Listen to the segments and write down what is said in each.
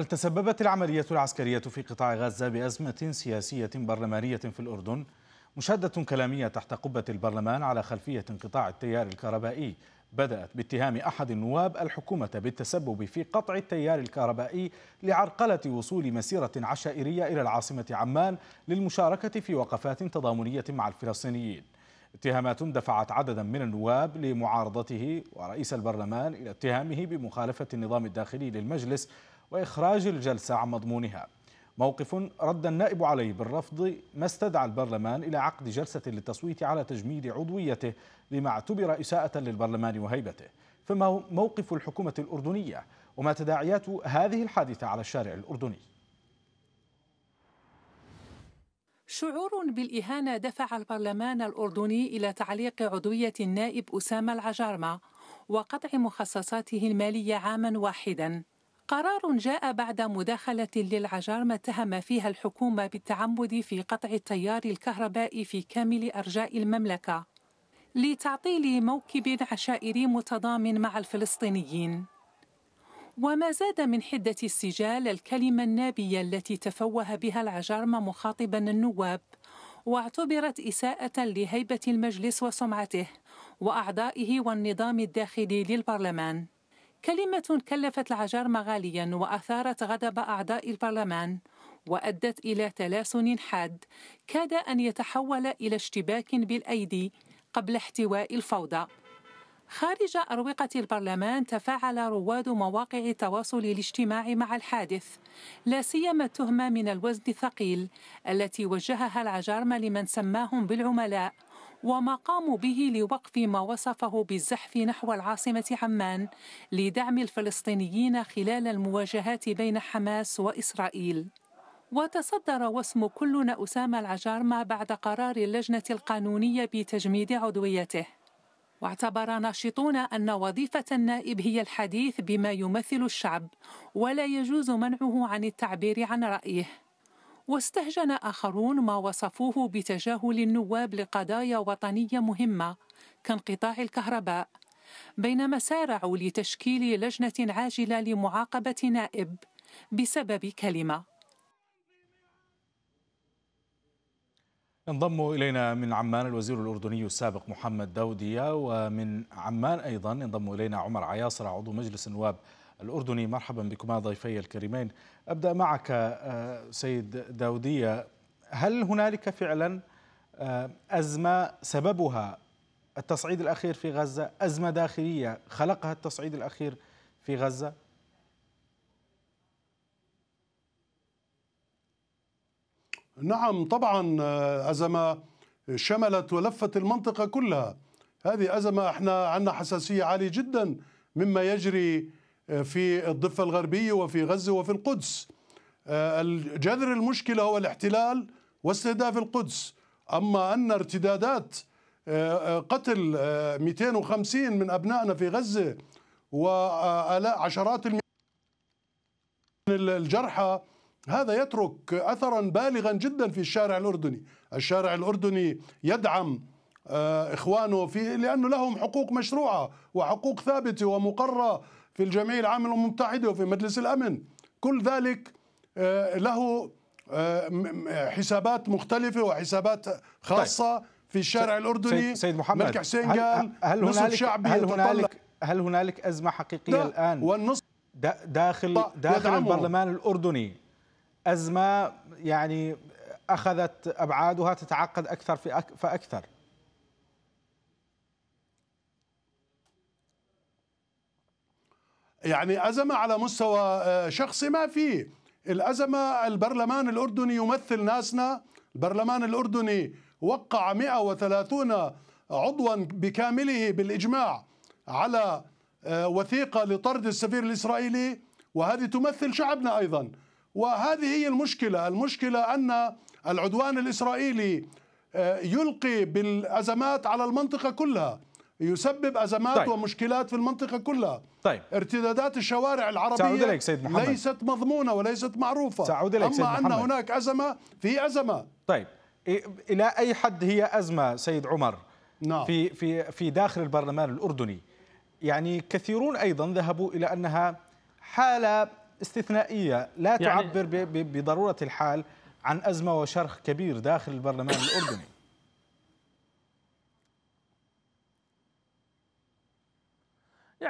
هل تسببت العملية العسكرية في قطاع غزة بأزمة سياسية برلمانية في الأردن؟ مشادة كلامية تحت قبة البرلمان على خلفية انقطاع التيار الكهربائي بدأت باتهام أحد النواب الحكومة بالتسبب في قطع التيار الكهربائي لعرقلة وصول مسيرة عشائرية إلى العاصمة عمان للمشاركة في وقفات تضامنية مع الفلسطينيين اتهامات دفعت عددا من النواب لمعارضته ورئيس البرلمان إلى اتهامه بمخالفة النظام الداخلي للمجلس وإخراج الجلسة عن مضمونها موقف رد النائب عليه بالرفض ما استدعى البرلمان إلى عقد جلسة للتصويت على تجميد عضويته لما اعتبر إساءة للبرلمان وهيبته فما موقف الحكومة الأردنية وما تداعيات هذه الحادثة على الشارع الأردني شعور بالإهانة دفع البرلمان الأردني إلى تعليق عضوية النائب أسامة العجارمة وقطع مخصصاته المالية عاما واحدا قرار جاء بعد مداخلة ما اتهم فيها الحكومة بالتعمد في قطع التيار الكهربائي في كامل أرجاء المملكة لتعطيل موكب عشائري متضامن مع الفلسطينيين وما زاد من حدة السجال الكلمة النابية التي تفوه بها العجارمة مخاطبا النواب واعتبرت إساءة لهيبة المجلس وسمعته وأعضائه والنظام الداخلي للبرلمان كلمة كلفت العجارمة غاليا وأثارت غضب أعضاء البرلمان وأدت إلى تلاسن حاد كاد أن يتحول إلى اشتباك بالأيدي قبل احتواء الفوضى خارج أروقة البرلمان تفاعل رواد مواقع التواصل الاجتماعي مع الحادث لا سيما التهمة من الوزن الثقيل التي وجهها العجارمة لمن سماهم بالعملاء وما قاموا به لوقف ما وصفه بالزحف نحو العاصمة عمان لدعم الفلسطينيين خلال المواجهات بين حماس وإسرائيل وتصدر واسم كلنا أسامة العجارمة بعد قرار اللجنة القانونية بتجميد عضويته واعتبر ناشطون أن وظيفة النائب هي الحديث بما يمثل الشعب ولا يجوز منعه عن التعبير عن رأيه واستهجن آخرون ما وصفوه بتجاهل النواب لقضايا وطنية مهمة كانقطاع الكهرباء بينما سارعوا لتشكيل لجنة عاجلة لمعاقبة نائب بسبب كلمة ينضم إلينا من عمان الوزير الأردني السابق محمد داودية ومن عمان أيضا ينضم إلينا عمر عياصرة عضو مجلس النواب الأردني مرحبا بكما ضيفي الكريمين أبدأ معك آه، سيد داودية هل هنالك فعلا آه، أزمة سببها التصعيد الأخير في غزة أزمة داخلية خلقها التصعيد الأخير في غزة نعم طبعا آه، أزمة شملت ولفت المنطقة كلها هذه أزمة احنا عندنا حساسية عالية جدا مما يجري في الضفة الغربية وفي غزة وفي القدس آه، جذر المشكلة هو الاحتلال واستهداف القدس أما أن ارتدادات آه، آه، قتل 250 من أبنائنا في غزة وعشرات من الجرحى هذا يترك أثرا بالغا جدا في الشارع الأردني الشارع الأردني يدعم إخوانه في لأنه لهم حقوق مشروعة وحقوق ثابتة ومقررة في الجمعية العامة للأمم المتحدة وفي مجلس الأمن كل ذلك آه، له آه، حسابات مختلفة وحسابات خاصة طيب. في الشارع الأردني سيد محمد ملك حسين قال هل هنالك شعبي هل هنالك هل هنالك أزمة حقيقية الآن والنص داخل داخل البرلمان الأردني أزمة يعني أخذت أبعادها تتعقد أكثر فأكثر يعني أزمة على مستوى آه، شخصي ما في الأزمة البرلمان الأردني يمثل ناسنا البرلمان الأردني وقع 130 عضوا بكامله بالإجماع على آه، وثيقة لطرد السفير الإسرائيلي وهذه تمثل شعبنا أيضا وهذه هي المشكلة المشكلة أن العدوان الإسرائيلي آه، يلقي بالأزمات على المنطقة كلها يسبب ازمات طيب. ومشكلات في المنطقه كلها طيب ارتدادات الشوارع العربيه إليك سيد محمد. ليست مضمونه وليست معروفه سأعود إليك اما سيد محمد. ان هناك ازمه في ازمه طيب الى اي حد هي ازمه سيد عمر نعم. في في في داخل البرلمان الاردني يعني كثيرون ايضا ذهبوا الى انها حاله استثنائيه لا يعني تعبر بضروره الحال عن ازمه وشرخ كبير داخل البرلمان الاردني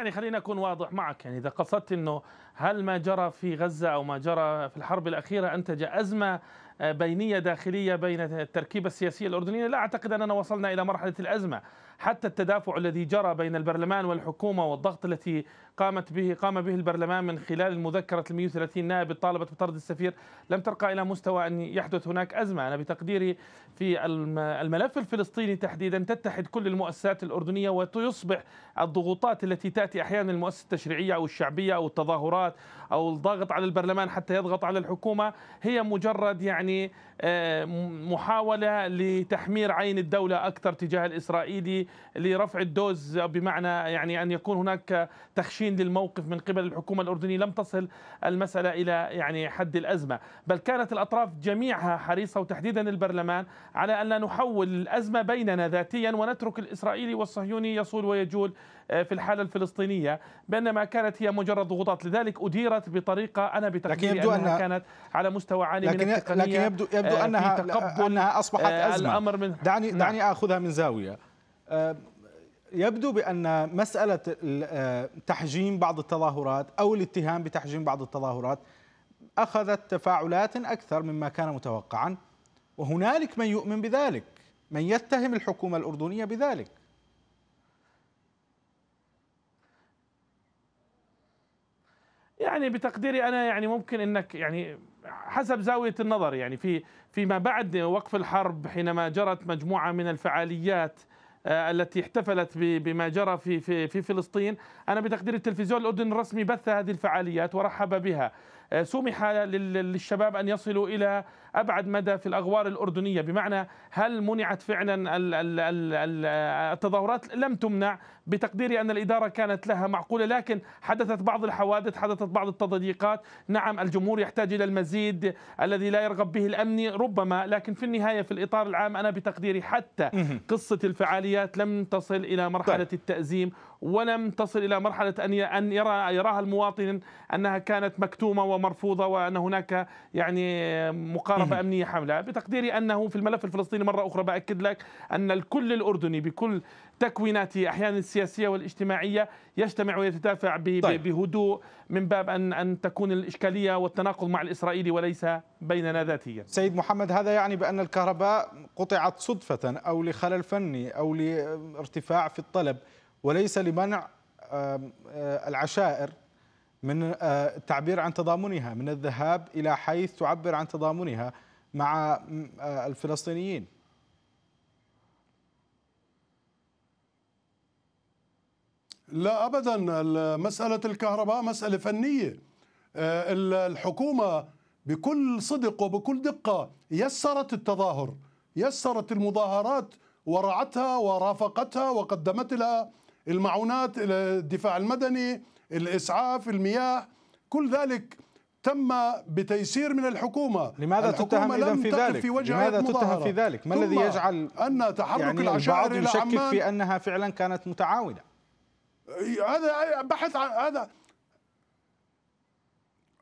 يعني خلينا أكون واضح معك يعني إذا قصدت أنه هل ما جرى في غزة أو ما جرى في الحرب الأخيرة أنتج أزمة آه، بينية داخلية بين التركيبة السياسية الأردنية لا أعتقد أننا وصلنا إلى مرحلة الأزمة حتى التدافع الذي جرى بين البرلمان والحكومة والضغط التي قامت به قام به البرلمان من خلال المذكره ال 130 نائب طالبت بطرد السفير لم ترقى إلى مستوى أن يحدث هناك أزمة أنا بتقديري في الملف الفلسطيني تحديدا تتحد كل المؤسسات الأردنية وتصبح الضغوطات التي تأتي تأتي أحيانا المؤسسة التشريعية أو الشعبية أو التظاهرات أو الضغط على البرلمان حتى يضغط على الحكومة هي مجرد يعني آه، محاولة لتحمير عين الدولة أكثر تجاه الإسرائيلي لرفع الدوز بمعنى يعني أن يكون هناك تخشين للموقف من قبل الحكومة الأردنية لم تصل المسألة إلى يعني حد الأزمة بل كانت الأطراف جميعها حريصة وتحديدا البرلمان على أن لا نحول الأزمة بيننا ذاتيا ونترك الإسرائيلي والصهيوني يصول ويجول آه، في الحالة الفلسطينية الفلسطينية بأن كانت هي مجرد ضغوطات لذلك أديرت بطريقة أنا بتقديري لكن يبدو أنها, أن... كانت على مستوى عالي لكن من التقنية لكن يبدو, يبدو آه، أنها, تقبل أنها أصبحت آه، أزمة الأمر من دعني, نعم. دعني أخذها من زاوية آه، يبدو بأن مسألة تحجيم بعض التظاهرات أو الاتهام بتحجيم بعض التظاهرات أخذت تفاعلات أكثر مما كان متوقعا وهنالك من يؤمن بذلك من يتهم الحكومة الأردنية بذلك يعني بتقديري انا يعني ممكن انك يعني حسب زاويه النظر يعني في فيما بعد وقف الحرب حينما جرت مجموعه من الفعاليات آه، التي احتفلت بما جرى في في في فلسطين، انا بتقدير التلفزيون الاردني الرسمي بث هذه الفعاليات ورحب بها. آه، سمح للشباب ان يصلوا الى ابعد مدى في الاغوار الاردنيه، بمعنى هل منعت فعلا التظاهرات؟ لم تمنع، بتقديري ان الاداره كانت لها معقوله، لكن حدثت بعض الحوادث، حدثت بعض التضييقات، نعم الجمهور يحتاج الى المزيد الذي لا يرغب به الامني ربما، لكن في النهايه في الاطار العام انا بتقديري حتى قصه الفعاليات العمليات لم تصل إلى مرحلة طيب. التأزيم ولم تصل الى مرحله ان ان يرى يراها المواطن انها كانت مكتومه ومرفوضه وان هناك يعني مقاربه امنيه حاملة بتقديري انه في الملف الفلسطيني مره اخرى باكد لك ان الكل الاردني بكل تكويناته احيانا السياسيه والاجتماعيه يجتمع ويتدافع طيب. بهدوء من باب ان ان تكون الاشكاليه والتناقض مع الاسرائيلي وليس بيننا ذاتيا. سيد محمد هذا يعني بان الكهرباء قطعت صدفه او لخلل فني او لارتفاع في الطلب. وليس لمنع آه، العشائر من آه، التعبير عن تضامنها من الذهاب إلى حيث تعبر عن تضامنها مع آه، الفلسطينيين لا ابدا مساله الكهرباء مساله فنيه الحكومه بكل صدق وبكل دقه يسرت التظاهر يسرت المظاهرات ورعتها ورافقتها وقدمت لها المعونات الدفاع المدني الإسعاف المياه كل ذلك تم بتيسير من الحكومة لماذا تتهم إذن في ذلك؟ في لماذا تتهم في ذلك؟ ما الذي يجعل أن تحرك يعني العشائر إلى عمان يشكك في أنها فعلا كانت متعاونة هذا بحث عن هذا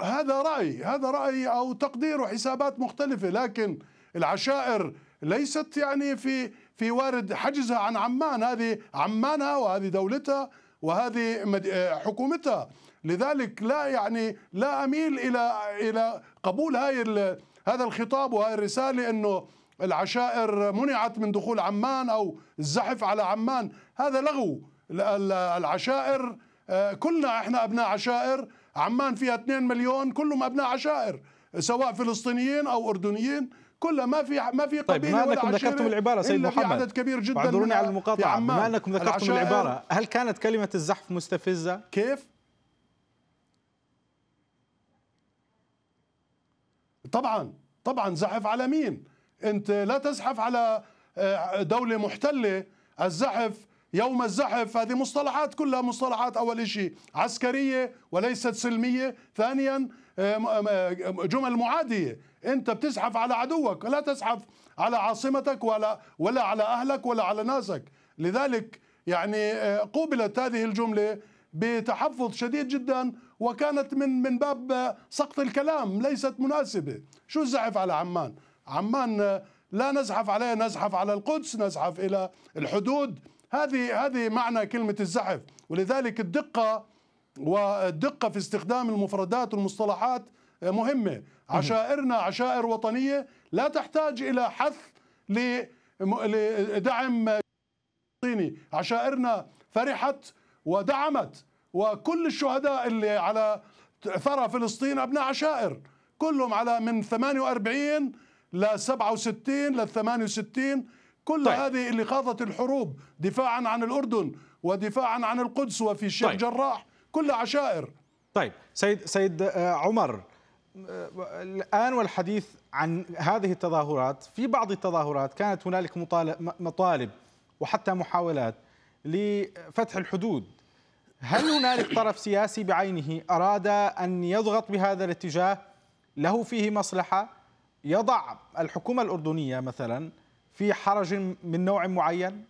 هذا رأي هذا رأي أو تقدير وحسابات مختلفة لكن العشائر ليست يعني في في وارد حجزها عن عمان هذه عمانها وهذه دولتها وهذه آه، حكومتها لذلك لا يعني لا اميل الى الى قبول هاي هذا الخطاب وهذه الرساله انه العشائر منعت من دخول عمان او الزحف على عمان هذا لغو العشائر آه، كلنا احنا ابناء عشائر عمان فيها 2 مليون كلهم ابناء عشائر سواء فلسطينيين او اردنيين كلها ما في ما في طيب، قبيله طيب ما انكم ذكرتم العباره سيد محمد عدد كبير جدا اعذروني على المقاطعه ما انكم ذكرتم العباره هل كانت كلمه الزحف مستفزه كيف طبعا طبعا زحف على مين انت لا تزحف على آه، دوله محتله الزحف يوم الزحف هذه مصطلحات كلها مصطلحات اول شيء عسكريه وليست سلميه ثانيا آه، آه، آه، جمل معادية أنت بتزحف على عدوك لا تزحف على عاصمتك ولا, ولا على أهلك ولا على ناسك لذلك يعني قوبلت هذه الجملة بتحفظ شديد جدا وكانت من من باب سقط الكلام ليست مناسبة شو الزحف على عمان عمان لا نزحف عليها نزحف على القدس نزحف إلى الحدود هذه هذه معنى كلمة الزحف ولذلك الدقة والدقة في استخدام المفردات والمصطلحات آه، مهمة عشائرنا عشائر وطنية لا تحتاج إلى حث لدعم فلسطيني عشائرنا فرحت ودعمت وكل الشهداء اللي على ثرى فلسطين أبناء عشائر كلهم على من 48 ل 67 لل 68 كل طيب. هذه اللي خاضت الحروب دفاعا عن الأردن ودفاعا عن القدس وفي الشيخ طيب. جراح كلها عشائر طيب سيد سيد آه، عمر آه، الان والحديث عن هذه التظاهرات في بعض التظاهرات كانت هنالك مطالب وحتى محاولات لفتح الحدود هل هنالك طرف سياسي بعينه اراد ان يضغط بهذا الاتجاه له فيه مصلحه يضع الحكومه الاردنيه مثلا في حرج من نوع معين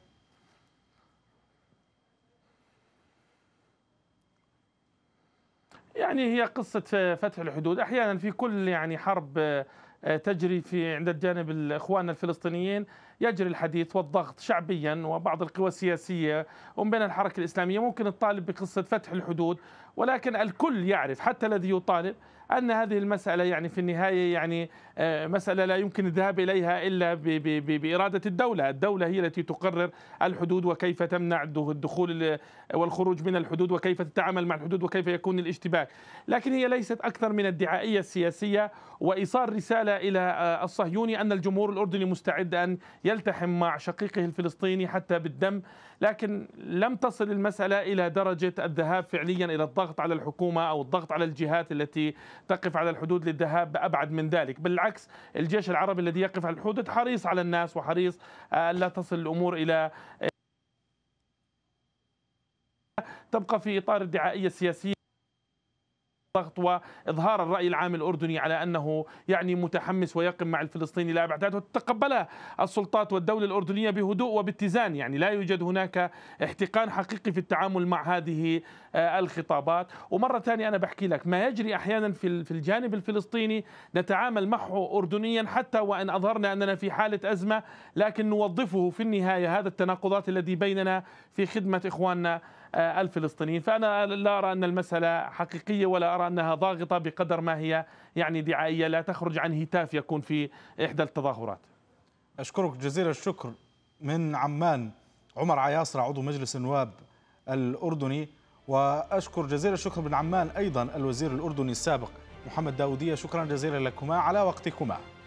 يعني هي قصة فتح الحدود أحيانا في كل يعني حرب آه، آه، تجري في عند الجانب الإخوان الفلسطينيين يجري الحديث والضغط شعبيا وبعض القوى السياسية ومن بين الحركة الإسلامية ممكن تطالب بقصة فتح الحدود ولكن الكل يعرف حتى الذي يطالب أن هذه المسألة يعني في النهاية يعني آه، مسألة لا يمكن الذهاب إليها إلا بإرادة الدولة الدولة هي التي تقرر الحدود وكيف تمنع الدخول والخروج من الحدود وكيف تتعامل مع الحدود وكيف يكون الاشتباك لكن هي ليست أكثر من الدعائية السياسية وإيصال رسالة إلى آه، الصهيوني أن الجمهور الأردني مستعد أن يلتحم مع شقيقه الفلسطيني حتى بالدم لكن لم تصل المسألة إلى درجة الذهاب فعليا إلى الضغط على الحكومة أو الضغط على الجهات التي تقف على الحدود للذهاب أبعد من ذلك بالعكس الجيش العربي الذي يقف على الحدود حريص على الناس وحريص آه، لا تصل الأمور إلى تبقى في إطار الدعائية السياسية الضغط واظهار الراي العام الاردني على انه يعني متحمس ويقم مع الفلسطيني لا بعد وتتقبلها السلطات والدوله الاردنيه بهدوء وباتزان يعني لا يوجد هناك احتقان حقيقي في التعامل مع هذه آه، الخطابات ومره ثانيه انا بحكي لك ما يجري احيانا في في الجانب الفلسطيني نتعامل معه اردنيا حتى وان اظهرنا اننا في حاله ازمه لكن نوظفه في النهايه هذا التناقضات الذي بيننا في خدمه اخواننا آه، الفلسطينيين فانا لا ارى ان المساله حقيقيه ولا ارى أنها ضاغطة بقدر ما هي يعني دعائية لا تخرج عن هتاف يكون في إحدى التظاهرات أشكرك جزيل الشكر من عمان عمر عياصرة عضو مجلس النواب الأردني وأشكر جزيل الشكر من عمان أيضا الوزير الأردني السابق محمد داودية شكرا جزيلا لكما على وقتكما